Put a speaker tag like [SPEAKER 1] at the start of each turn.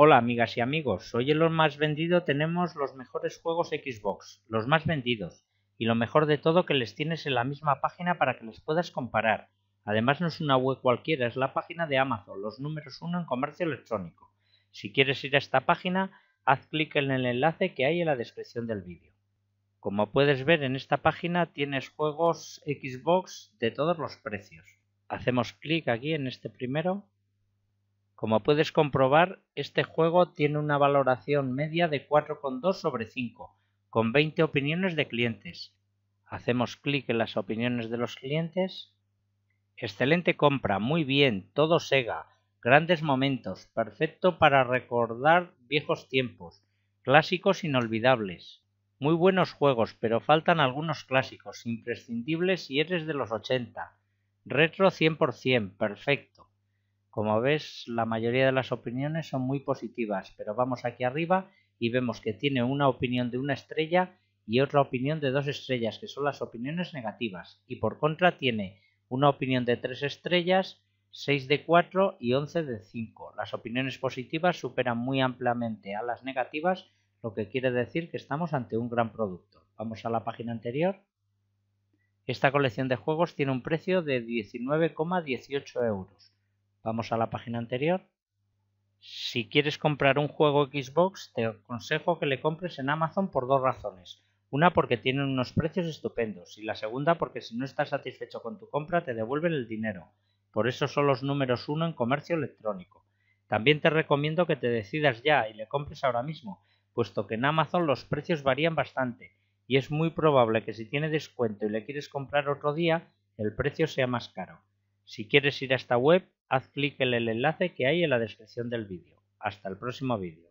[SPEAKER 1] Hola amigas y amigos, hoy en los más vendido tenemos los mejores juegos Xbox, los más vendidos, y lo mejor de todo que les tienes en la misma página para que les puedas comparar. Además no es una web cualquiera, es la página de Amazon, los números uno en comercio electrónico. Si quieres ir a esta página, haz clic en el enlace que hay en la descripción del vídeo. Como puedes ver en esta página tienes juegos Xbox de todos los precios. Hacemos clic aquí en este primero como puedes comprobar, este juego tiene una valoración media de 4,2 sobre 5, con 20 opiniones de clientes. Hacemos clic en las opiniones de los clientes. Excelente compra, muy bien, todo Sega, grandes momentos, perfecto para recordar viejos tiempos, clásicos inolvidables. Muy buenos juegos, pero faltan algunos clásicos, imprescindibles si eres de los 80. Retro 100%, perfecto. Como ves, la mayoría de las opiniones son muy positivas, pero vamos aquí arriba y vemos que tiene una opinión de una estrella y otra opinión de dos estrellas, que son las opiniones negativas. Y por contra tiene una opinión de tres estrellas, seis de cuatro y once de cinco. Las opiniones positivas superan muy ampliamente a las negativas, lo que quiere decir que estamos ante un gran producto. Vamos a la página anterior. Esta colección de juegos tiene un precio de 19,18 euros. Vamos a la página anterior. Si quieres comprar un juego Xbox, te aconsejo que le compres en Amazon por dos razones. Una porque tienen unos precios estupendos y la segunda porque si no estás satisfecho con tu compra te devuelven el dinero. Por eso son los números uno en comercio electrónico. También te recomiendo que te decidas ya y le compres ahora mismo, puesto que en Amazon los precios varían bastante y es muy probable que si tiene descuento y le quieres comprar otro día, el precio sea más caro. Si quieres ir a esta web, haz clic en el enlace que hay en la descripción del vídeo. Hasta el próximo vídeo.